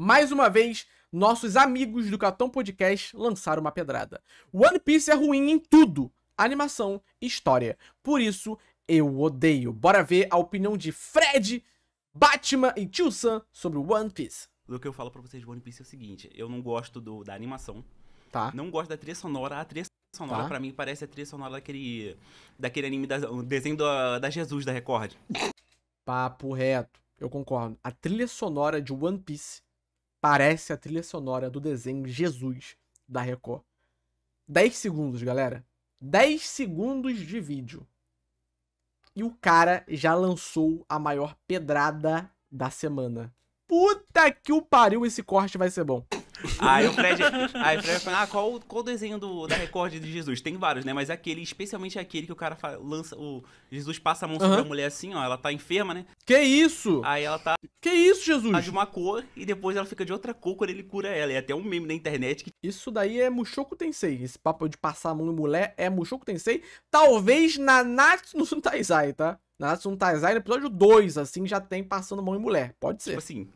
mais uma vez, nossos amigos do Catão Podcast lançaram uma pedrada. One Piece é ruim em tudo: animação e história. Por isso, eu odeio. Bora ver a opinião de Fred, Batman e Tio Sam sobre One Piece. O que eu falo pra vocês de One Piece é o seguinte: eu não gosto do, da animação. Tá. Não gosto da trilha sonora. A trilha sonora, tá. pra mim, parece a trilha sonora daquele, daquele anime, da, o desenho da Jesus, da Record. Papo reto, eu concordo. A trilha sonora de One Piece parece a trilha sonora do desenho Jesus da Record. 10 segundos, galera. 10 segundos de vídeo. E o cara já lançou a maior pedrada da semana. Puta que o pariu, esse corte vai ser bom. Aí o Fred, aí o Fred falou. ah, qual, qual o desenho do, da Record de Jesus? Tem vários, né? Mas aquele, especialmente aquele que o cara fala, lança, o Jesus passa a mão sobre uhum. a mulher assim, ó, ela tá enferma, né? Que isso? Aí ela tá... Que isso, Jesus? Tá de uma cor e depois ela fica de outra cor quando ele cura ela. E até um meme na internet que... Isso daí é Mushoku Tensei. Esse papo de passar a mão em mulher é Mushoku Tensei. Talvez na Natsu no Suntaizai, tá? Natsu no Taizai, no episódio 2, assim, já tem passando mão em mulher. Pode ser. Tipo assim,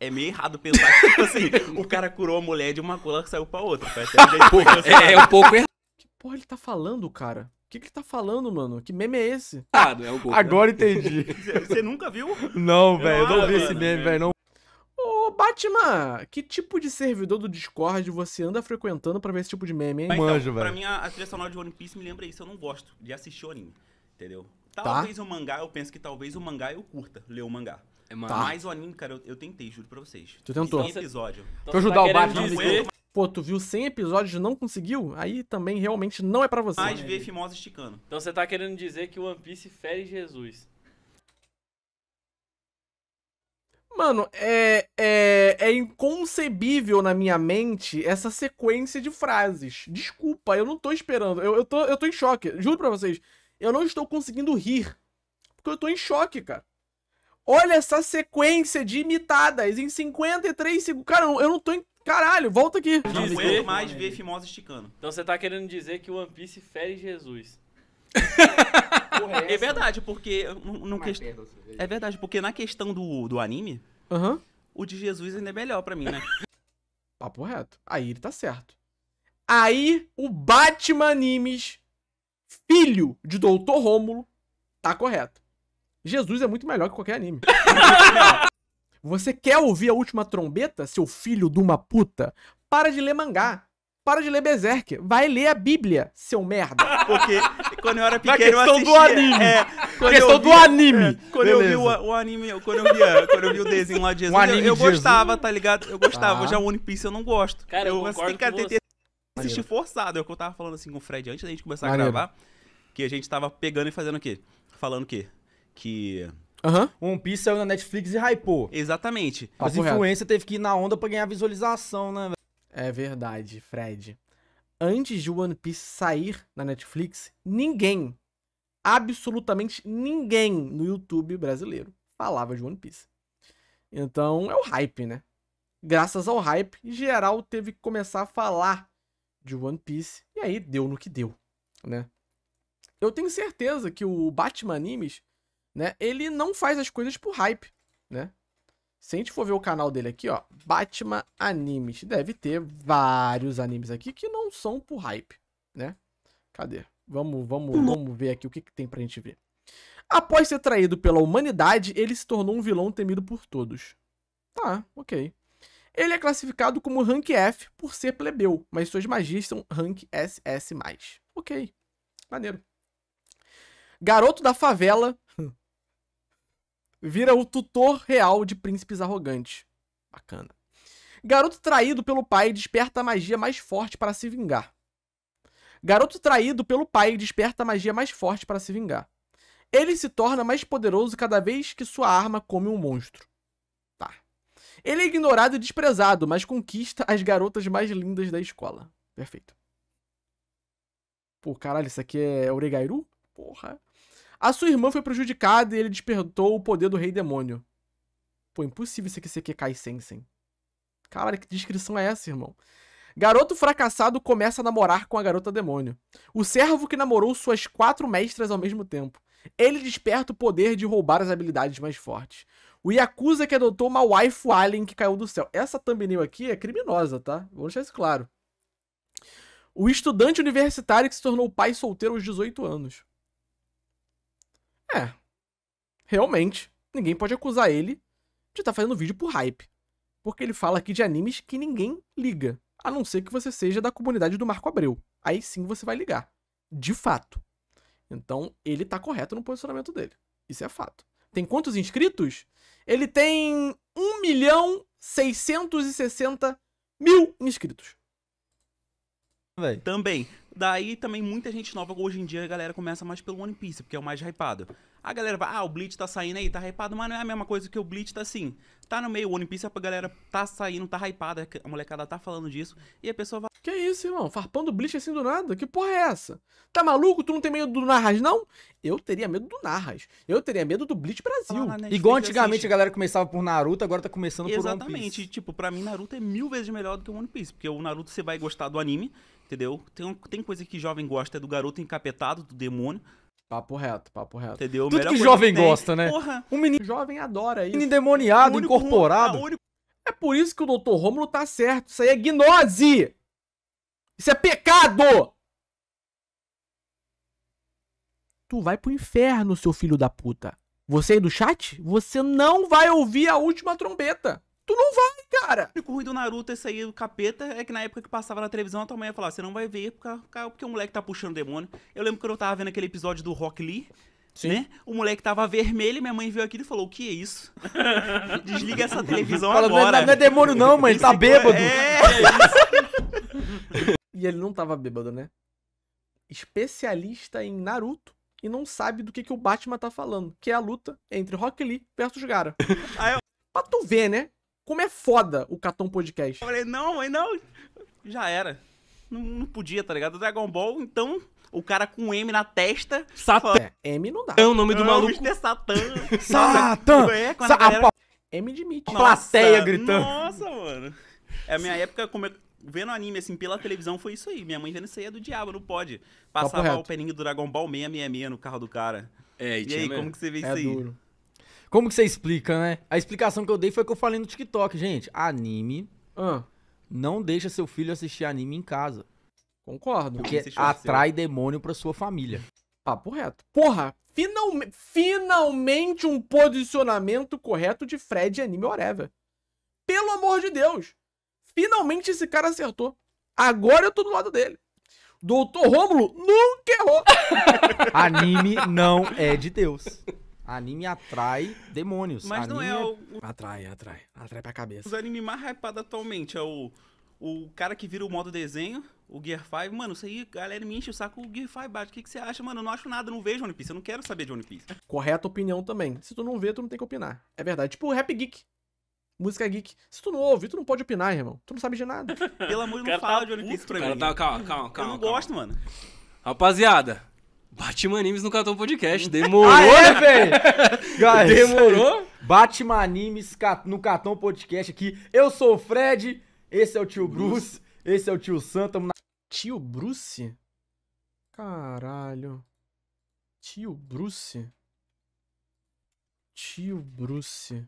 é meio errado pensar que, tipo assim, o cara curou a mulher de uma cola que saiu pra outra. Tá tipo, assim, é, é um pouco errado. Que porra ele tá falando, cara? O que, que ele tá falando, mano? Que meme é esse? Ah, não é o Goku. Agora né? entendi. Você nunca viu? Não, velho. Eu não, vi esse né, meme, né? velho. Não. Ô, Batman, que tipo de servidor do Discord você anda frequentando pra ver esse tipo de meme, hein? Mas, então, Manjo, então, velho. Pra mim, a, a trilha sonora de One Piece me lembra isso. Eu não gosto de assistir anime, entendeu? Tá. Talvez tá? o mangá, eu penso que talvez o mangá eu curta ler o mangá. É, mano, tá. mais o anime, cara, eu, eu, tentei, juro pra vocês. Tu tentou? 100 episódios. Então, tá ajudar tá o Batman. Dizer... Pô, tu viu 100 episódios e não conseguiu? Aí também realmente não é pra você. Mais ver Fimosa esticando. Então você tá querendo dizer que o One Piece fere Jesus. Mano, é, é, é inconcebível na minha mente essa sequência de frases. Desculpa, eu não tô esperando. Eu, eu, tô, eu tô em choque. Juro pra vocês. Eu não estou conseguindo rir. Porque eu tô em choque, cara. Olha essa sequência de imitadas em 53 segundos. Cara, eu não tô. Em... Caralho, volta aqui. Não aguento mais ver né? Fimosa esticando. Então você tá querendo dizer que o One Piece fere Jesus. é, é verdade, porque. Não é quest... É verdade, porque na questão do, do anime, uhum. o de Jesus ainda é melhor pra mim, né? Papo reto. Aí ele tá certo. Aí o Batman Animes, filho de Doutor Rômulo, tá correto. Jesus é muito melhor que qualquer anime. Você quer ouvir a última trombeta, seu filho de uma puta? Para de ler mangá. Para de ler Berserk. Vai ler a Bíblia, seu merda. Porque quando eu era pequeno Na questão eu assistia, do anime. É, questão via, do anime. É, quando Beleza. É, eu vi o, o, anime, quando eu via, quando eu vi o desenho lá de Jesus, um eu, eu gostava, Jesus. tá ligado? Eu gostava. Tá. Já One Piece eu não gosto. Cara, eu, eu concordo cara, com assistir forçado. É o que eu tava falando assim com o Fred antes da gente começar Maneiro. a gravar. Que a gente tava pegando e fazendo o quê? Falando o quê? que. Uhum. One Piece saiu na Netflix e hypou. Exatamente. As ah, influências teve que ir na onda pra ganhar visualização, né? É verdade, Fred. Antes de One Piece sair na Netflix, ninguém, absolutamente ninguém no YouTube brasileiro falava de One Piece. Então é o hype, né? Graças ao hype, geral teve que começar a falar de One Piece e aí deu no que deu, né? Eu tenho certeza que o Batman Animes né? Ele não faz as coisas por hype, né? Se a gente for ver o canal dele aqui, ó, Batman Animes, deve ter vários animes aqui que não são por hype, né? Cadê? Vamos, vamos, vamos ver aqui o que, que tem pra gente ver. Após ser traído pela humanidade, ele se tornou um vilão temido por todos. Tá, ok. Ele é classificado como rank F por ser plebeu, mas suas magias são rank SS+. Ok, maneiro. Garoto da favela, vira o tutor real de príncipes arrogantes. Bacana. Garoto traído pelo pai desperta a magia mais forte para se vingar. Garoto traído pelo pai desperta a magia mais forte para se vingar. Ele se torna mais poderoso cada vez que sua arma come um monstro. Tá. Ele é ignorado e desprezado, mas conquista as garotas mais lindas da escola. Perfeito. Pô, caralho, isso aqui é Oregairu? Porra. A sua irmã foi prejudicada e ele despertou o poder do rei demônio. Pô, impossível isso aqui ser Kekai Sensen. Caralho, que descrição é essa, irmão? Garoto fracassado começa a namorar com a garota demônio. O servo que namorou suas quatro mestras ao mesmo tempo. Ele desperta o poder de roubar as habilidades mais fortes. O Yakuza que adotou uma wife alien que caiu do céu. Essa thumbnail aqui é criminosa, tá? Vou deixar isso claro. O estudante universitário que se tornou pai solteiro aos 18 anos. É. Realmente, ninguém pode acusar ele de estar tá fazendo vídeo por hype. Porque ele fala aqui de animes que ninguém liga. A não ser que você seja da comunidade do Marco Abreu. Aí sim você vai ligar. De fato. Então, ele tá correto no posicionamento dele. Isso é fato. Tem quantos inscritos? Ele tem 1 milhão 660 mil inscritos velho. Também. Daí também muita gente nova hoje em dia a galera começa mais pelo One Piece, porque é o mais hypado. A galera vai, ah, o Bleach tá saindo aí, tá hypado, mas não é a mesma coisa que o Bleach tá assim. Tá no meio, o One Piece é a galera tá saindo, tá hypada, a molecada tá falando disso, e a pessoa vai. Que isso, irmão? Farpando Bleach assim do nada? Que porra é essa? Tá maluco? Tu não tem medo do Narras, não? Eu teria medo do Narras. Eu teria medo do Bleach Brasil. Ah, Igual antigamente assiste... a galera começava por Naruto, agora tá começando Exatamente. por One Piece. Exatamente. Tipo, pra mim, Naruto é mil vezes melhor do que o One Piece, porque o Naruto você vai gostar do anime, entendeu? Tem, tem coisa que jovem gosta, é do garoto encapetado, do demônio. Papo reto, papo reto. Entendeu? Tudo Melhor que jovem que gosta, né? Porra. Um menino jovem adora isso. Menino demoniado, único, incorporado. Único... É por isso que o Dr. Rômulo tá certo. Isso aí é gnose! Isso é pecado! Tu vai pro inferno, seu filho da puta. Você aí do chat, você não vai ouvir a última trombeta. Tu não vai cara. O único ruim do Naruto, esse aí, o capeta, é que na época que passava na televisão, a tua mãe ia falar, você não vai ver porque o moleque tá puxando demônio. Eu lembro quando eu tava vendo aquele episódio do Rock Lee, Sim. Né? O moleque tava vermelho, minha mãe viu aquilo e falou: O que é isso? Desliga essa televisão Fala, agora. Não é, não é, demônio, não, mãe, ele tá bêbado. É, é isso. e ele não tava bêbado, né? Especialista em Naruto e não sabe do que, que o Batman tá falando, que é a luta entre Rock Lee versus Gara. pra tu ver, né? Como é foda o Catão Podcast. Eu falei, não, mãe, não. Já era. Não, não podia, tá ligado? Dragon Ball, então, o cara com M na testa. Satã. É, M não dá. É o nome do não, maluco. É Satã. Satã! É, Sa galera... M de Mitch. Plateia gritando. Nossa, mano. É a minha Sim. época como eu... vendo anime, assim, pela televisão, foi isso aí. Minha mãe vendo isso aí é do diabo, não pode. Passava o peninho do Dragon Ball 666 no carro do cara. É, e, e aí, mesmo. como que você vê é isso aí? Duro. Como que você explica, né? A explicação que eu dei foi que eu falei no TikTok, gente. Anime Ah, não deixa seu filho assistir anime em casa. concordo. Porque atrai demônio pra sua família. Papo reto. Porra, finalme- finalmente um posicionamento correto de Fred Anime Oreva. Pelo amor de Deus. Finalmente esse cara acertou. Agora eu tô do lado dele. Doutor Rômulo nunca errou. Anime não é de Deus. Anime atrai demônios. Mas anime não é o, o. Atrai, atrai. Atrai pra cabeça. Os animes mais hypados atualmente é o. O cara que vira o modo desenho, o Gear 5, mano, isso aí, galera, me enche o saco, o Gear 5 bate. O que, que você acha, mano? Eu não acho nada, não vejo One Piece, eu não quero saber de One Piece. Correta opinião também. Se tu não vê, tu não tem que opinar. É verdade. Tipo o Rap Geek. Música geek. Se tu não ouve, tu não pode opinar, irmão. Tu não sabe de nada. Pelo amor de Deus, não fala tá de One Piece pra mim. Tá, calma, calma, calma. Eu não calma. gosto, mano. Rapaziada, Batman Animes no Catum Podcast. Demorou, ah, é, né? velho? Demorou? Batman Animes no Catum Podcast aqui. Eu sou o Fred, esse é o tio Bruce, Bruce esse é o tio Sam. na... Tio Bruce? Caralho. Tio Bruce? Tio Bruce.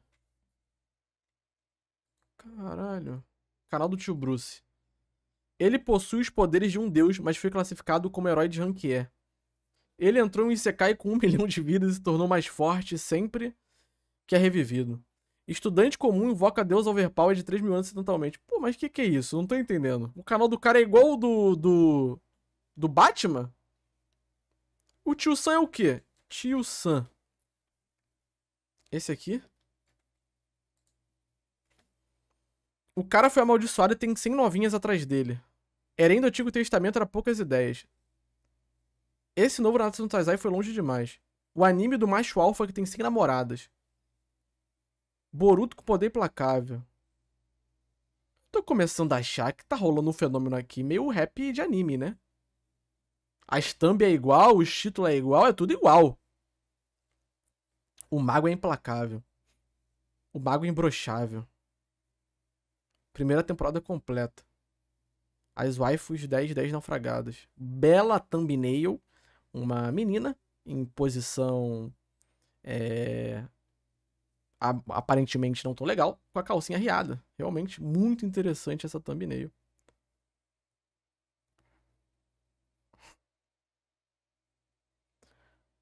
Caralho. Canal do tio Bruce. Ele possui os poderes de um deus, mas foi classificado como herói de Ranquier. Ele entrou em Isekai com um milhão de vidas e se tornou mais forte sempre que é revivido. Estudante comum invoca Deus Overpower de 3 mil anos acidentalmente. Pô, mas o que, que é isso? Não tô entendendo. O canal do cara é igual o do, do. do Batman? O tio Sam é o quê? Tio Sam. Esse aqui? O cara foi amaldiçoado e tem 100 novinhas atrás dele. Herém do Antigo Testamento era poucas ideias. Esse novo Nanatsu no Taizai foi longe demais. O anime do macho alfa que tem cinco namoradas. Boruto com poder implacável. Tô começando a achar que tá rolando um fenômeno aqui meio rap de anime, né? A estampa é igual, o título é igual, é tudo igual. O mago é implacável. O mago é imbrochável. Primeira temporada completa. As waifus 10-10 naufragadas. Bela thumbnail uma menina em posição é, aparentemente não tão legal, com a calcinha riada. Realmente muito interessante essa thumbnail.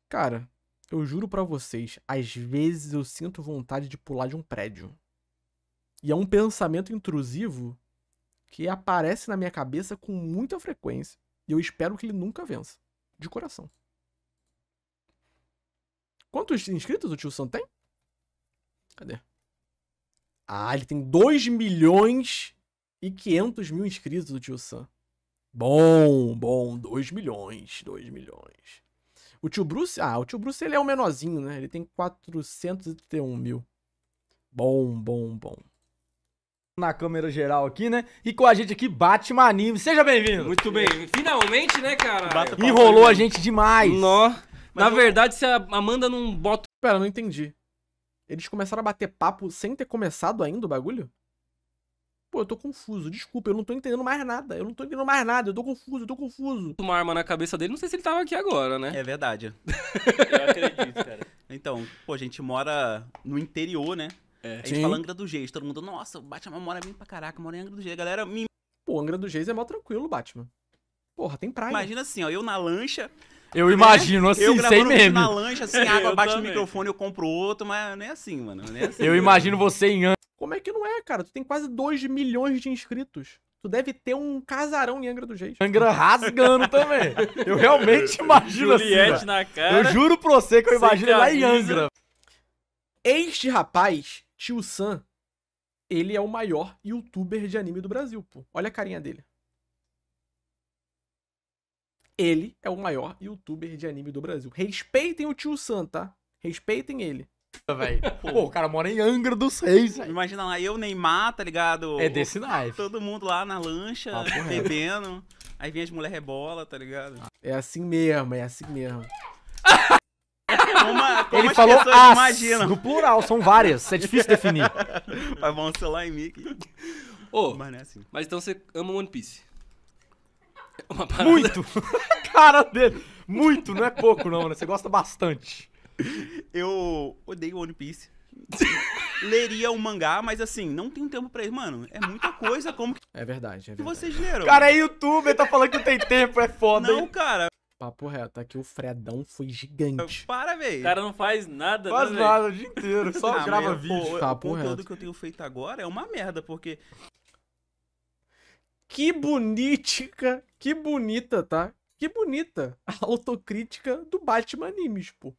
Cara, eu juro para vocês, às vezes eu sinto vontade de pular de um prédio. E é um pensamento intrusivo que aparece na minha cabeça com muita frequência. E eu espero que ele nunca vença de coração. Quantos inscritos o tio Sam tem? Cadê? Ah, ele tem 2 milhões e 500 mil inscritos o tio Sam. Bom, bom, 2 milhões, 2 milhões. O tio Bruce, ah, o tio Bruce ele é o menorzinho, né? Ele tem 431 mil. Bom, bom, bom na câmera geral aqui, né? E com a gente aqui, Batman Anime. Seja bem-vindo! Muito bem. Finalmente, né, cara? Enrolou a gente demais. Nó. Na eu- verdade, se a Amanda não bota. Pera, eu não entendi. Eles começaram a bater papo sem ter começado ainda o bagulho? Pô, eu tô confuso, desculpa, eu não tô entendendo mais nada. Eu não tô entendendo mais nada, eu tô confuso, eu tô confuso. Uma arma na cabeça dele, não sei se ele tava aqui agora, né? É verdade. Eu acredito, cara. Então, pô, a gente mora no interior, né? É. A gente Sim. fala Angra do Geis, todo mundo, nossa, Batman mora bem pra caraca, mora em Angra do Geis. A galera me... Pô, Angra do Geis é mó tranquilo, Batman. Porra, tem praia. Imagina assim, ó, eu na lancha... Eu né? imagino assim, eu sem meme. na lancha, assim, a água bate no microfone, eu compro outro, mas não é assim, mano. É assim, eu imagino você em Angra. Como é que não é, cara? Tu tem quase 2 milhões de inscritos. Tu deve ter um casarão em Angra do Geis. Angra rasgando também. Eu realmente imagino assim, Juliette assim. Na cara, eu juro pra você que eu imagino lá em Angra. Este rapaz Tio Sam, ele é o maior youtuber de anime do Brasil, pô. Olha a carinha dele. Ele é o maior youtuber de anime do Brasil. Respeitem o tio Sam, tá? Respeitem ele. Pô, Pô, o cara mora em Angra dos Reis. Véio. Imagina lá, eu, Neymar, tá ligado? É desse naipe. Todo mundo lá na lancha, ah, bebendo. Aí vem as mulheres rebola, tá ligado? É assim mesmo, é assim mesmo. Como, como Ele falou as, imaginam. no plural, são várias, é difícil definir. Mas vão lá em mim. Oh, mas, é assim. mas então você ama One Piece? É uma parada... Muito! Cara dele, muito, não é pouco não, né? Você gosta bastante. Eu odeio One Piece. Leria o um mangá, mas assim, não tem tempo pra isso, mano. É muita coisa, como que. É verdade, é verdade. vocês leram? cara é youtuber, tá falando que não tem tempo, é foda. Não, cara, Papo reto, aqui o Fredão foi então, gigante. Para, velho. O cara não faz nada, né, Faz né, nada o dia inteiro, só ah, grava mas, vídeo. Pô, Papo o conteúdo reto. que eu tenho feito agora é uma merda, porque... Que bonitica, que bonita, tá? Que bonita a autocrítica do Batman Animes, pô.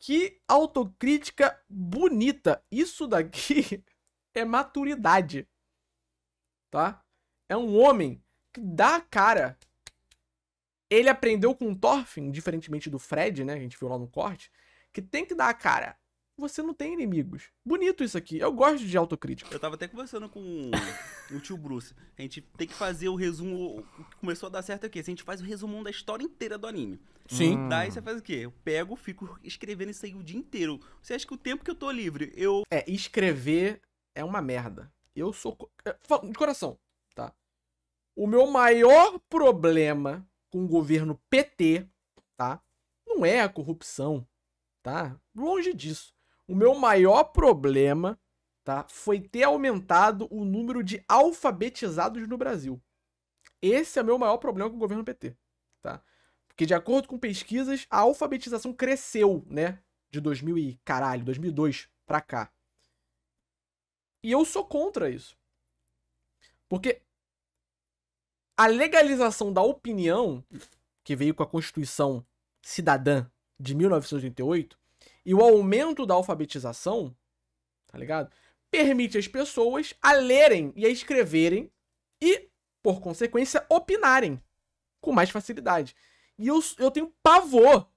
Que autocrítica bonita. Isso daqui é maturidade, tá? É um homem que dá a cara ele aprendeu com o Thorfinn, diferentemente do Fred, né? Que a gente viu lá no corte, que tem que dar a cara. Você não tem inimigos. Bonito isso aqui. Eu gosto de autocrítica. Eu tava até conversando com o tio Bruce. A gente tem que fazer o resumo. O que começou a dar certo aqui. A gente faz o resumão da história inteira do anime. Sim. Hum. Daí você faz o quê? Eu pego, fico escrevendo isso aí o dia inteiro. Você acha que o tempo que eu tô livre, eu. É, escrever é uma merda. Eu sou. Eh, de coração, tá? O meu maior problema com o governo PT, tá? Não é a corrupção, tá? Longe disso. O meu maior problema, tá, foi ter aumentado o número de alfabetizados no Brasil. Esse é o meu maior problema com o governo PT, tá? Porque de acordo com pesquisas, a alfabetização cresceu, né, de 2000 e caralho, 2002 para cá. E eu sou contra isso. Porque a legalização da opinião, que veio com a Constituição Cidadã de 1988, e o aumento da alfabetização, tá ligado? Permite as pessoas a lerem e a escreverem e, por consequência, opinarem com mais facilidade. E eu, eu tenho pavor,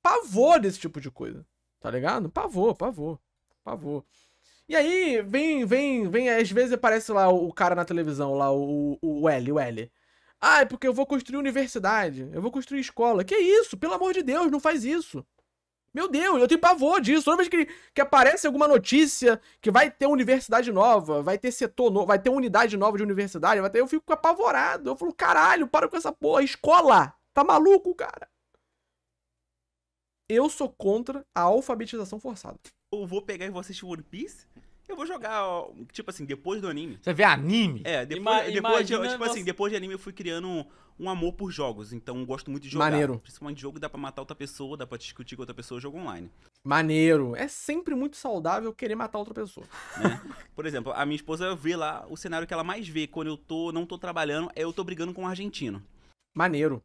pavor desse tipo de coisa, tá ligado? Pavor, pavor, pavor. E aí, vem, vem, vem, às vezes aparece lá o cara na televisão, lá o, o, o L, o L. Ah, é porque eu vou construir universidade, eu vou construir escola. Que isso? Pelo amor de Deus, não faz isso. Meu Deus, eu tenho pavor disso. Toda vez que, que aparece alguma notícia que vai ter universidade nova, vai ter setor novo, vai ter unidade nova de universidade, vai ter, eu fico apavorado. Eu falo, caralho, para com essa porra. Escola! Tá maluco, cara? Eu sou contra a alfabetização forçada. Ou vou pegar e vou assistir One Piece? Eu vou jogar, tipo assim, depois do anime. Você vê anime? É, depois, depois de, tipo assim, depois de anime eu fui criando um, um amor por jogos, então gosto muito de jogar. Maneiro. Principalmente jogo dá pra matar outra pessoa, dá pra discutir com outra pessoa, jogo online. Maneiro. É sempre muito saudável querer matar outra pessoa. Né? Por exemplo, a minha esposa vê lá o cenário que ela mais vê quando eu tô, não tô trabalhando, é eu tô brigando com um argentino. Maneiro.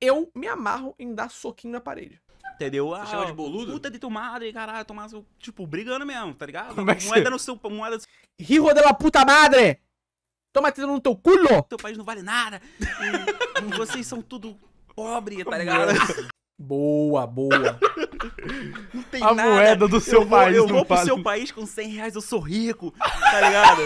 Eu me amarro em dar soquinho na parede. Entendeu? Ah, chama de boludo? Puta de tomada e caralho, tomar Tipo, brigando mesmo, tá ligado? Como é que moeda no seu. Moeda no seu... Rio de la puta madre! Toma tiro no teu culo! Teu país não vale nada! E, vocês são tudo pobre, tá ligado? É? Boa, boa. Não tem a nada. moeda do seu eu vou, país. Eu vou pro seu país com 100 reais, eu sou rico, tá ligado?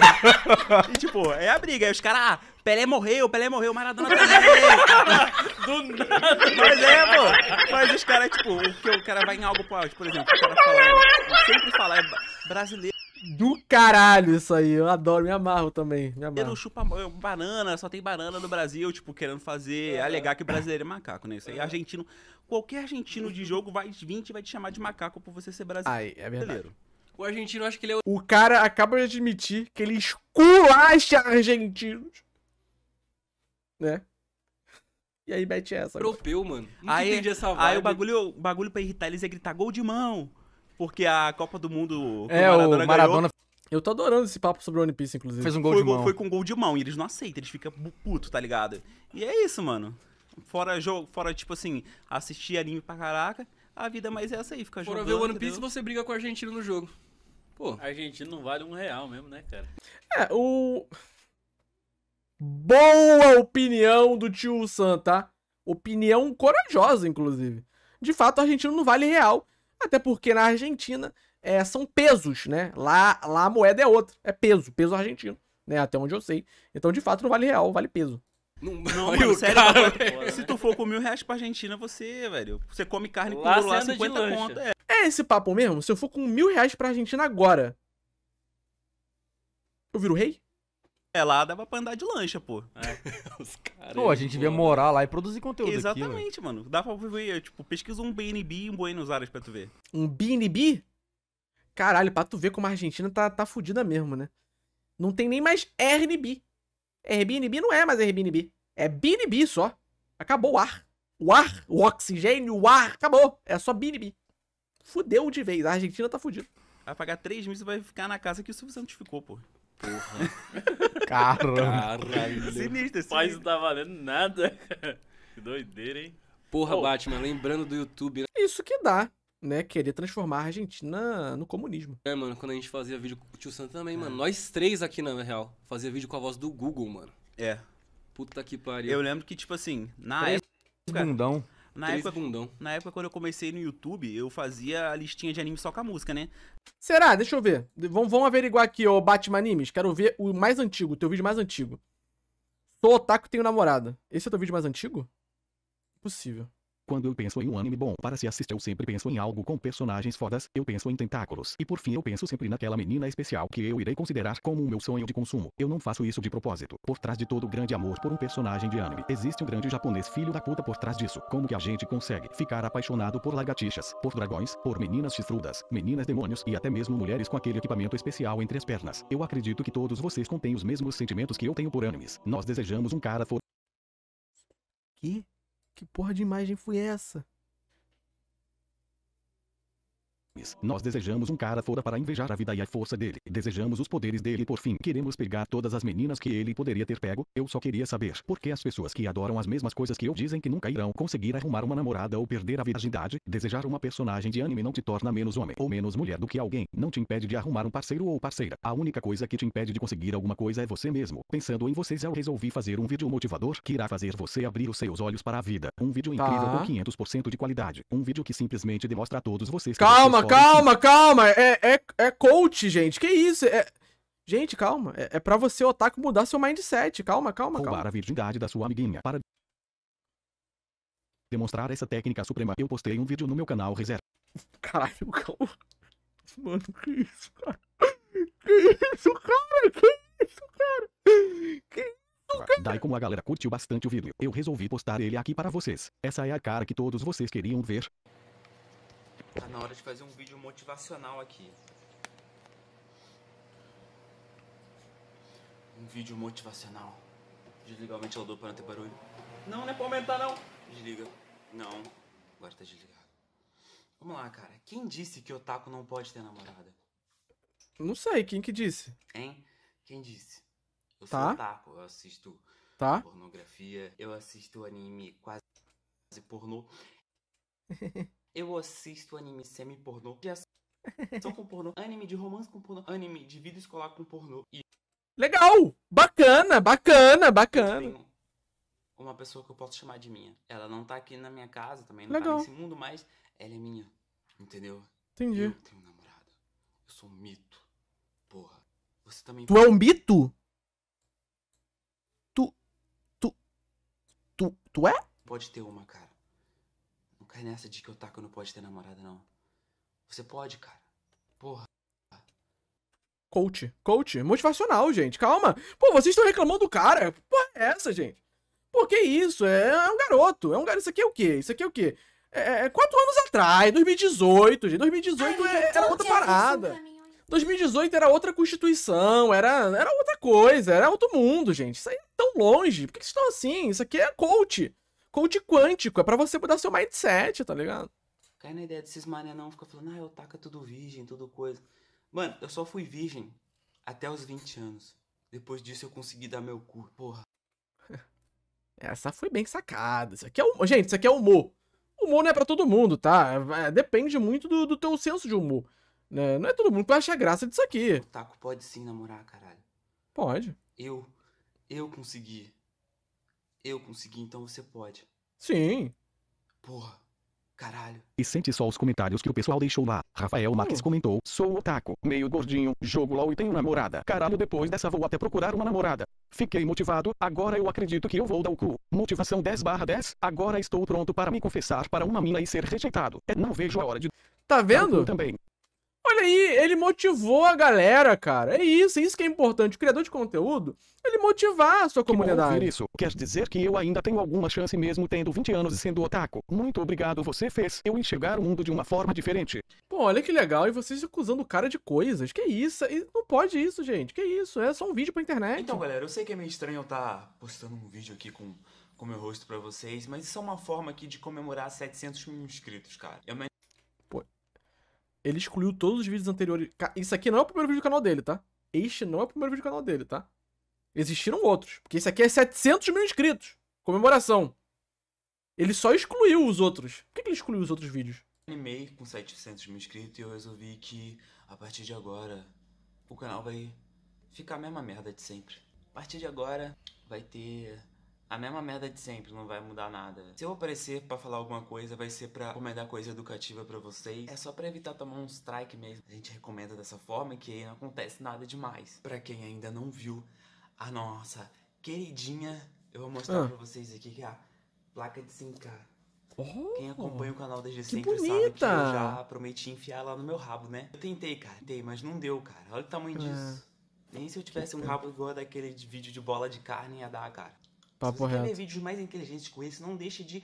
e tipo, é a briga. Aí os caras, ah, Pelé morreu, Pelé morreu, Maradona morreu. Do nada. Mas é, pô. Mas os caras, tipo, o, que, o cara vai em algo pro por exemplo. O cara fala, sempre falar é brasileiro. Do caralho isso aí, eu adoro, me amarro também, me amarro. chupa banana, só tem banana no Brasil, tipo, querendo fazer, é. alegar que brasileiro é macaco, né? Isso aí, é. argentino, qualquer argentino de jogo vai e vai te chamar de macaco por você ser brasileiro. Ai, é verdade. O argentino, acho que ele é... O cara acaba de admitir que ele esculacha argentinos né? E aí mete essa. Tropeu, mano. aí, entendi essa vibe. Aí o bagulho, o bagulho pra irritar eles é gritar gol de mão. Porque a Copa do Mundo é, o Maradona, o Maradona... Eu tô adorando esse papo sobre o One Piece, inclusive. Fez um gol foi, de mão. Foi com gol de mão e eles não aceitam, eles ficam putos, tá ligado? E é isso, mano. Fora jogo, fora tipo assim, assistir anime pra caraca, a vida é mais é essa aí, fica Fora jogando. Fora ver One Piece, entendeu? você briga com o argentino no jogo. Pô. Argentino não vale um real mesmo, né, cara? É, o. Boa opinião do tio Sam, tá? Opinião corajosa, inclusive. De fato, o argentino não vale real, até porque na Argentina é, são pesos, né? Lá, lá a moeda é outra, é peso, peso argentino, né? Até onde eu sei. Então, de fato, não vale real, vale peso. Não, não mano, sério, cara, cara, se tu for com mil reais pra Argentina, você, velho, você come carne lá lá 50 conto. É. é esse papo mesmo? Se eu for com mil reais pra Argentina agora, eu viro rei? É, lá dava pra andar de lancha, pô. É. Os caras. Pô, a gente devia morar lá e produzir conteúdo Exatamente, aqui, mano. Dá pra ver, tipo, pesquisa um BNB em Buenos Aires pra tu ver. Um BNB? Caralho, pra tu ver como a Argentina tá, tá fudida mesmo, né? Não tem nem mais RNB. Airbnb não é mais Airbnb. É BNB só. Acabou o ar. O ar, o oxigênio, o ar, acabou. É só BNB. Fudeu de vez. A Argentina tá fudida. Vai pagar 3 mil e vai ficar na casa que o Silvio Santos ficou, pô. Porra. Caramba. Caralho. Sinistro esse Mas não tá valendo nada, Que doideira, hein? Porra, oh. Batman, lembrando do YouTube. Né? Isso que dá, né? Querer transformar a Argentina no comunismo. É, mano, quando a gente fazia vídeo com o tio Sam também, é. mano. Nós três aqui, na real, fazia vídeo com a voz do Google, mano. É. Puta que pariu. Eu lembro que, tipo assim, na três época... Bundão. Na época, bundão. na época, quando eu comecei no YouTube, eu fazia a listinha de anime só com a música, né? Será? Deixa eu ver. Vamos, vamos averiguar aqui, ô Batman Animes. Quero ver o mais antigo, o teu vídeo mais antigo. Sou otaku, tenho namorada. Esse é o teu vídeo mais antigo? Impossível. Quando eu penso em um anime bom para se assistir eu sempre penso em algo com personagens fodas, eu penso em tentáculos. E por fim eu penso sempre naquela menina especial que eu irei considerar como o meu sonho de consumo. Eu não faço isso de propósito. Por trás de todo o grande amor por um personagem de anime, existe um grande japonês filho da puta por trás disso. Como que a gente consegue ficar apaixonado por lagartixas, por dragões, por meninas chifrudas, meninas demônios e até mesmo mulheres com aquele equipamento especial entre as pernas. Eu acredito que todos vocês contêm os mesmos sentimentos que eu tenho por animes. Nós desejamos um cara for... Que? Que porra de imagem foi essa? Nós desejamos um cara fora para invejar a vida e a força dele. Desejamos os poderes dele e por fim queremos pegar todas as meninas que ele poderia ter pego. Eu só queria saber por que as pessoas que adoram as mesmas coisas que eu dizem que nunca irão conseguir arrumar uma namorada ou perder a virgindade. Desejar uma personagem de anime não te torna menos homem ou menos mulher do que alguém. Não te impede de arrumar um parceiro ou parceira. A única coisa que te impede de conseguir alguma coisa é você mesmo. Pensando em vocês eu resolvi fazer um vídeo motivador que irá fazer você abrir os seus olhos para a vida. Um vídeo incrível tá. com 500% de qualidade. Um vídeo que simplesmente demonstra a todos vocês que Calma, vocês calma, calma. É, é, é coach, gente. Que isso? É... Gente, calma. É, é pra você, otaku, mudar seu mindset. Calma, calma, calma. Roubar a virgindade da sua amiguinha. Para demonstrar essa técnica suprema, eu postei um vídeo no meu canal reserva. Caralho, calma. Mano, que isso, cara? Que isso, cara? Que isso, cara? Que isso, cara? Daí como a galera curtiu bastante o vídeo, eu resolvi postar ele aqui para vocês. Essa é a cara que todos vocês queriam ver. Tá na hora de fazer um vídeo motivacional aqui. Um vídeo motivacional. desliga o ventilador para não ter barulho. Não, não é pra aumentar não. Desliga. Não. Agora tá desligado. Vamos lá, cara. Quem disse que otaku não pode ter namorada? Não sei, quem que disse? Hein? Quem disse? Eu sou tá. otaku, eu assisto tá. pornografia, eu assisto anime quase pornô. Eu assisto anime semi-pornô, de é com pornô, anime de romance com pornô, anime de vida escolar com pornô. E... Legal! Bacana, bacana, bacana. Uma pessoa que eu posso chamar de minha. Ela não tá aqui na minha casa também, não tá Legal. tá nesse mundo, mas ela é minha. Entendeu? Entendi. Eu tenho namorado. Eu sou um mito. Porra. Você também. Tu é um mito? Tu. Tu. Tu. Tu é? Pode ter uma, cara cai nessa de que o Taco não pode ter namorada, não. Você pode, cara. Porra. Coach. Coach. Motivacional, gente. Calma. Pô, vocês estão reclamando do cara. Porra é essa, gente? Por que isso? É, é um garoto. É um garoto. Isso aqui é o quê? Isso aqui é o quê? É, é, é quatro anos atrás, 2018, gente. 2018 Ai, é, era outra parada. 2018 era outra constituição, era, era outra coisa, era outro mundo, gente. Isso aí é tão longe. Por que vocês estão assim? Isso aqui é coach coach quântico, é para você mudar seu mindset, tá ligado? Cai na ideia desses mané não, fica falando, ah, eu taca tudo virgem, tudo coisa. Mano, eu só fui virgem até os 20 anos. Depois disso eu consegui dar meu cu, porra. Essa foi bem sacada. Isso aqui é um... Gente, isso aqui é humor. Humor não é pra todo mundo, tá? É, depende muito do, do teu senso de humor. Né? Não é todo mundo que acha graça disso aqui. O taco pode sim namorar, caralho. Pode. Eu. Eu consegui. Eu consegui, então você pode. Sim. Porra. Caralho. E sente só os comentários que o pessoal deixou lá. Rafael Marques hum. comentou: Sou otaku, meio gordinho, jogo LOL e tenho namorada. Caralho, depois dessa vou até procurar uma namorada. Fiquei motivado, agora eu acredito que eu vou dar o cu. Motivação 10 barra 10, agora estou pronto para me confessar para uma mina e ser rejeitado. É, não vejo a hora de. Tá vendo? também. Olha aí, ele motivou a galera, cara. É isso, é isso que é importante. O criador de conteúdo, ele motivar a sua que comunidade. isso. Quer dizer que eu ainda tenho alguma chance mesmo tendo 20 anos e sendo otaku. Muito obrigado, você fez eu enxergar o mundo de uma forma diferente. Pô, olha que legal. E vocês acusando o cara de coisas. Que isso? Não pode isso, gente. Que isso? É só um vídeo pra internet. Então, galera, eu sei que é meio estranho eu estar tá postando um vídeo aqui com com meu rosto para vocês, mas isso é uma forma aqui de comemorar 700 mil inscritos, cara. É uma ele excluiu todos os vídeos anteriores. Isso aqui não é o primeiro vídeo do canal dele, tá? Este não é o primeiro vídeo do canal dele, tá? Existiram outros. Porque esse aqui é 700 mil inscritos. Comemoração. Ele só excluiu os outros. Por que, que ele excluiu os outros vídeos? Animei com 700 mil inscritos e eu resolvi que, a partir de agora, o canal vai ficar a mesma merda de sempre. A partir de agora, vai ter a mesma merda de sempre, não vai mudar nada. Se eu aparecer para falar alguma coisa, vai ser para recomendar coisa educativa para vocês. É só para evitar tomar um strike mesmo. A gente recomenda dessa forma que aí não acontece nada demais. Para quem ainda não viu a nossa queridinha, eu vou mostrar ah. para vocês aqui que é a placa de 5K. Oh, Quem acompanha o canal desde sempre bonita. sabe que eu já prometi enfiar lá no meu rabo, né? Eu tentei, cara, tentei, mas não deu, cara. Olha o tamanho é. disso. Nem se eu tivesse que um rabo igual daquele vídeo de bola de carne ia dar, cara. Papo Se você quer vídeos mais inteligentes com esse, não deixe de,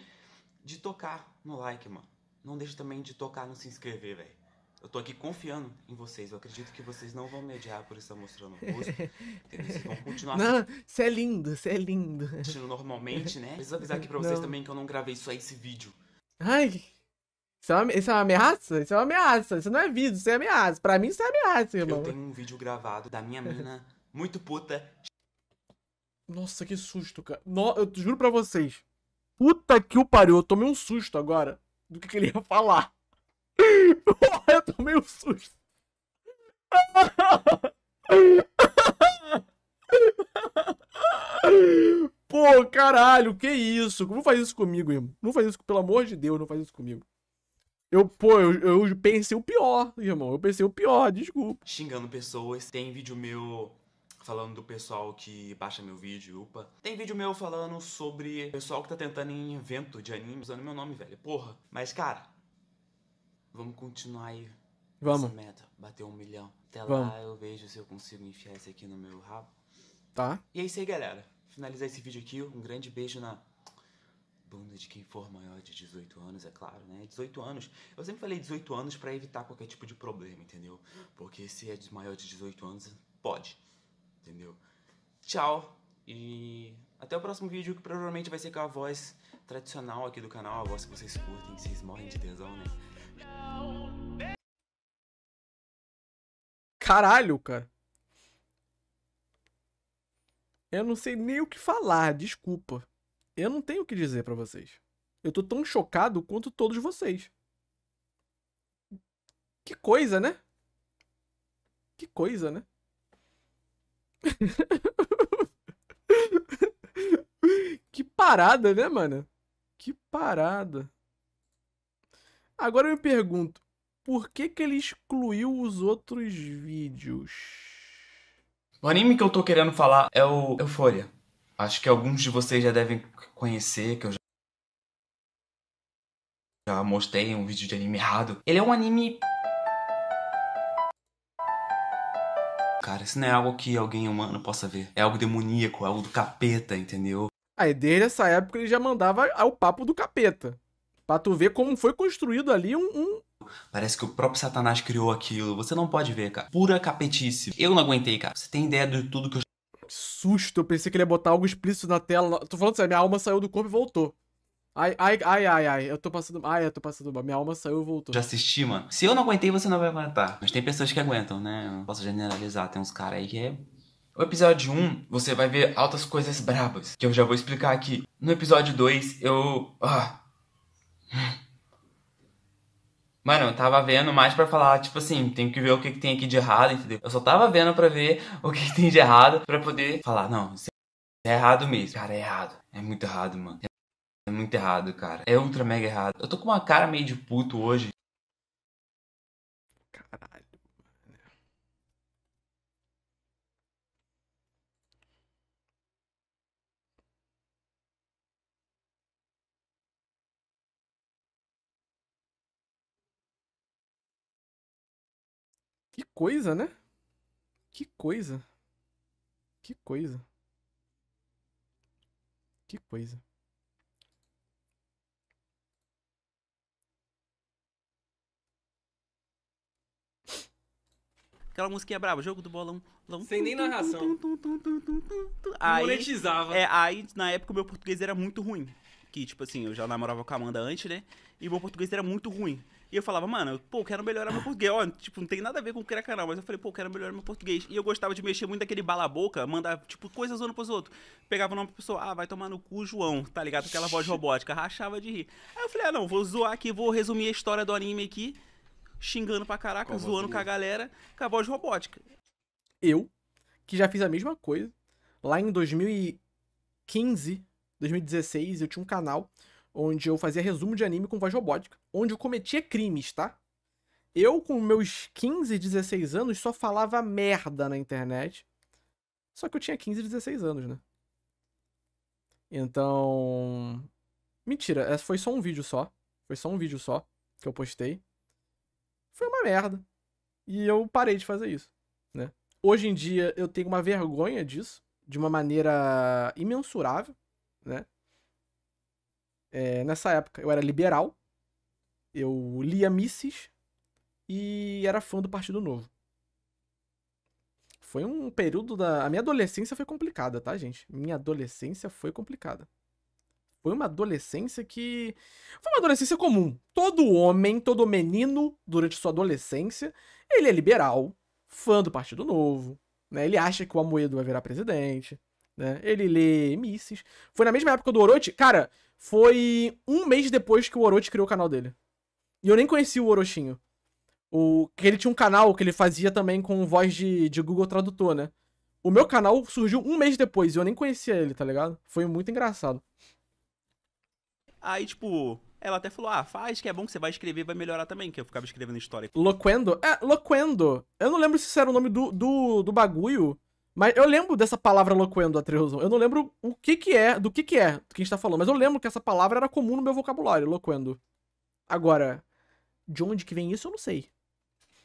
de tocar no like, mano. Não deixe também de tocar no se inscrever, velho. Eu tô aqui confiando em vocês. Eu acredito que vocês não vão mediar por estar mostrando o rosto. Vocês vão continuar. Não, você é lindo, você é lindo. Normalmente, né? Preciso avisar aqui pra vocês não. também que eu não gravei só esse vídeo. Ai. Isso é, uma, isso é uma ameaça? Isso é uma ameaça. Isso não é vídeo, isso é ameaça. Pra mim, isso é ameaça, irmão. Eu tenho um vídeo gravado da minha mina muito puta. Nossa, que susto, cara. No, eu juro pra vocês. Puta que o pariu, eu tomei um susto agora do que, que ele ia falar. Porra, eu tomei um susto. Pô, caralho, que isso? Não faz isso comigo, irmão. Não faz isso, pelo amor de Deus, não faz isso comigo. Eu, pô, eu, eu pensei o pior, irmão. Eu pensei o pior, desculpa. Xingando pessoas, tem vídeo meu falando do pessoal que baixa meu vídeo upa. Tem vídeo meu falando sobre pessoal que tá tentando em evento de anime usando meu nome, velho. Porra. Mas, cara, vamos continuar aí. Vamos. Essa meta, bater um milhão. Até vamos. lá eu vejo se eu consigo enfiar isso aqui no meu rabo. Tá. E é isso aí, galera. Finalizar esse vídeo aqui. Um grande beijo na bunda de quem for maior de 18 anos, é claro, né? 18 anos. Eu sempre falei 18 anos para evitar qualquer tipo de problema, entendeu? Porque se é maior de 18 anos, pode entendeu? Tchau e até o próximo vídeo, que provavelmente vai ser com a voz tradicional aqui do canal, a voz que vocês curtem, que vocês morrem de tesão, né? Caralho, cara. Eu não sei nem o que falar, desculpa. Eu não tenho o que dizer para vocês. Eu tô tão chocado quanto todos vocês. Que coisa, né? Que coisa, né? que parada, né, mano? Que parada. Agora eu me pergunto, por que que ele excluiu os outros vídeos? O anime que eu tô querendo falar é o Euforia. Acho que alguns de vocês já devem conhecer, que eu já já mostrei um vídeo de anime errado. Ele é um anime cara. Isso não é algo que alguém humano possa ver. É algo demoníaco, é algo do capeta, entendeu? Aí, desde essa época, ele já mandava o papo do capeta. Pra tu ver como foi construído ali um, um... Parece que o próprio Satanás criou aquilo. Você não pode ver, cara. Pura capetice. Eu não aguentei, cara. Você tem ideia de tudo que eu. Que susto, eu pensei que ele ia botar algo explícito na tela. Tô falando sério, minha alma saiu do corpo e voltou. Ai, ai, ai, ai, ai, eu tô passando. Ai, eu tô passando Minha alma saiu e voltou. Já assisti, mano. Se eu não aguentei, você não vai aguentar. Mas tem pessoas que aguentam, né? Eu posso generalizar. Tem uns caras aí que é. O episódio 1, você vai ver altas coisas brabas, que eu já vou explicar aqui. No episódio 2, eu. Ah. Mano, eu tava vendo mais para falar, tipo assim, tem que ver o que, que, tem aqui de errado, entendeu? Eu só tava vendo para ver o que, que, tem de errado para poder falar, não, isso é errado mesmo. Cara, é errado. É muito errado, mano. É muito errado, cara. É ultra mega errado. Eu tô com uma cara meio de puto hoje. Caralho. Que coisa, né? Que coisa. Que coisa. Que coisa. aquela musiquinha brava, jogo do bolão. Sem tum, nem narração. Tum, tum, aí, monetizava. É, aí, na época, o meu português era muito ruim. Que, tipo assim, eu já namorava com a Amanda antes, né? E meu português era muito ruim. E eu falava, mano, pô, quero melhorar meu português. Ó, tipo, não tem nada a ver com o que era canal, mas eu falei, pô, quero melhorar meu português. E eu gostava de mexer muito naquele bala-boca, mandar, tipo, coisas zoando pros outros. Pegava o nome pra pessoa, ah, vai tomar no cu, João, tá ligado? Aquela voz robótica, rachava de rir. Aí eu falei, ah, não, vou zoar aqui, vou resumir a história do anime aqui xingando pra caraca, Como zoando com a galera, com a voz robótica. Eu, que já fiz a mesma coisa, lá em 2015, 2016, eu tinha um canal onde eu fazia resumo de anime com voz robótica, onde eu cometia crimes, tá? Eu, com meus 15, 16 anos, só falava merda na internet. Só que eu tinha 15, 16 anos, né? Então. Mentira, é, foi só um vídeo só. Foi só um vídeo só que eu postei foi uma merda. E eu parei de fazer isso, né? Hoje em dia eu tenho uma vergonha disso, de uma maneira imensurável, né? É, nessa época eu era liberal, eu lia Mises e era fã do Partido Novo. Foi um período da. A minha adolescência foi complicada, tá, gente? Minha adolescência foi complicada. Foi uma adolescência que. Foi uma adolescência comum. Todo homem, todo menino, durante sua adolescência, ele é liberal, fã do Partido Novo, né? Ele acha que o Amoedo vai virar presidente, né? Ele lê Misses. Foi na mesma época do Orochi. Cara, foi um mês depois que o Orochi criou o canal dele. E eu nem conhecia o Orochinho. O... Que ele tinha um canal que ele fazia também com voz de, de Google Tradutor, né? O meu canal surgiu um mês depois e eu nem conhecia ele, tá ligado? Foi muito engraçado. Aí, tipo, ela até falou: ah, faz, que é bom que você vai escrever, vai melhorar também, que eu ficava escrevendo história. Loquendo? É, loquendo. Eu não lembro se isso era o nome do, do, do bagulho. Mas eu lembro dessa palavra loquendo, Atreuson. Eu não lembro o que que é, do que que é, do que a gente tá falando. Mas eu lembro que essa palavra era comum no meu vocabulário, loquendo. Agora, de onde que vem isso, eu não sei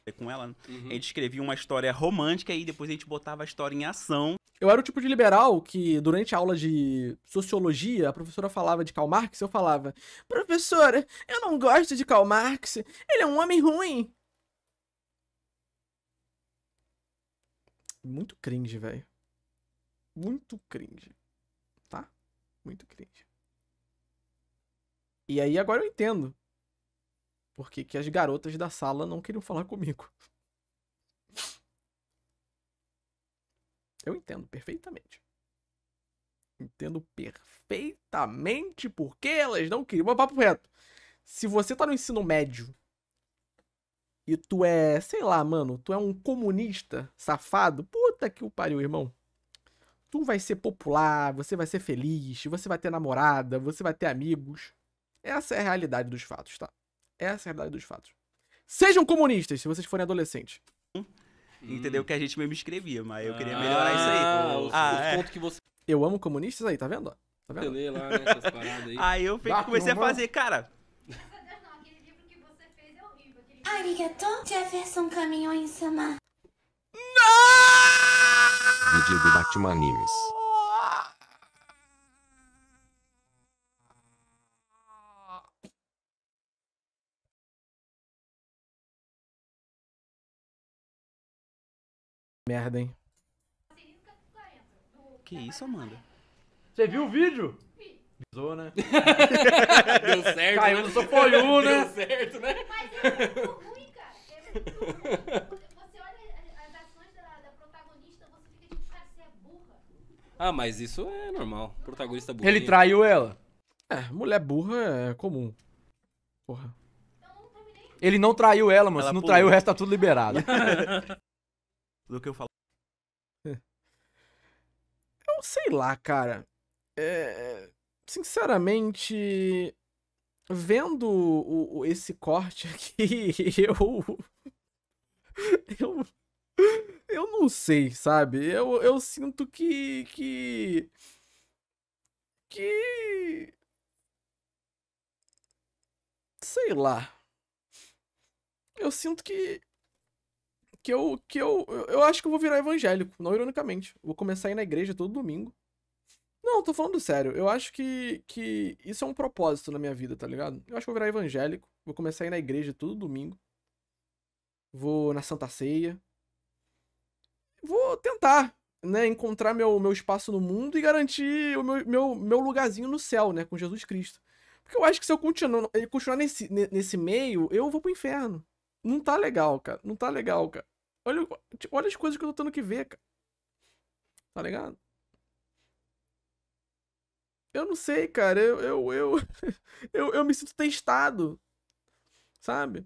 é com ela. Né? Uhum. A gente escrevia uma história romântica e depois a gente botava a história em ação eu era o tipo de liberal que, durante a aula de sociologia, a professora falava de Karl Marx, eu falava: Professora, eu não gosto de Karl Marx, ele é um homem ruim. Muito cringe, velho. Muito cringe. Tá? Muito cringe. E aí agora eu entendo. Porque que as garotas da sala não queriam falar comigo. Eu entendo perfeitamente. Entendo perfeitamente porque elas não queriam. Mas papo reto. Se você tá no ensino médio e tu é, sei lá, mano, tu é um comunista safado, puta que o pariu, irmão. Tu vai ser popular, você vai ser feliz, você vai ter namorada, você vai ter amigos. Essa é a realidade dos fatos, tá? Essa é a realidade dos fatos. Sejam comunistas se vocês forem adolescentes. Hum. Hum. Entendeu? Que a gente mesmo escrevia, mas eu queria ah, melhorar ah, isso aí. Os, ah, os é. pontos que você... Eu amo comunistas aí, tá vendo? Tá vendo? Lê lá, né, essas paradas aí. aí eu comecei a fazer, cara... Arigato, Jefferson Caminhão em Samar. Não! Vídeo do Batman Animes. Merda, hein? Que isso, Amanda? Você viu o vídeo? Vi. Bizou, né? Deu certo. Né? Caiu né? no sofoiú, né? Deu certo, né? Mas é muito ruim, cara. É muito ruim. Você olha as ações da, protagonista, você fica tipo, cara, você é burra. Ah, mas isso é normal. Protagonista burra. Ele traiu ela. É, mulher burra é comum. Porra. Então, Ele não traiu ela, mano. Ela Se não pulou. traiu, o resto tá tudo liberado. do que eu falo. Eu sei lá, cara. É... Sinceramente, vendo o, o, esse corte aqui, eu. Eu. Eu não sei, sabe? Eu, eu sinto que. Que. Que. Sei lá. Eu sinto que que eu que eu, eu acho que eu vou virar evangélico, não ironicamente. Vou começar a ir na igreja todo domingo. Não, tô falando sério. Eu acho que, que isso é um propósito na minha vida, tá ligado? Eu acho que eu vou virar evangélico. Vou começar a ir na igreja todo domingo. Vou na Santa Ceia. Vou tentar, né, encontrar meu, meu espaço no mundo e garantir o meu, meu, meu lugarzinho no céu, né, com Jesus Cristo. Porque eu acho que se eu continuar, eh, continuar nesse, nesse meio, eu vou pro inferno. Não tá legal, cara. Não tá legal, cara. Olha, olha as coisas que eu tô tendo que ver, cara. Tá ligado? Eu não sei, cara. Eu, eu, eu, eu, eu me sinto testado. Sabe?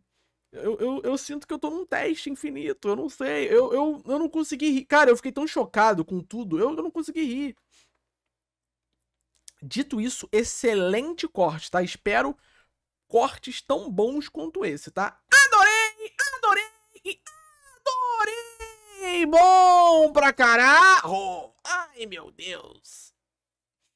Eu, eu, eu, sinto que eu tô num teste infinito. Eu não sei. Eu, eu, eu não consegui rir. Cara, eu fiquei tão chocado com tudo. Eu, eu não consegui rir. Dito isso, excelente corte, tá? Espero cortes tão bons quanto esse, tá? Ah! bom pra caralho! Ai, meu Deus!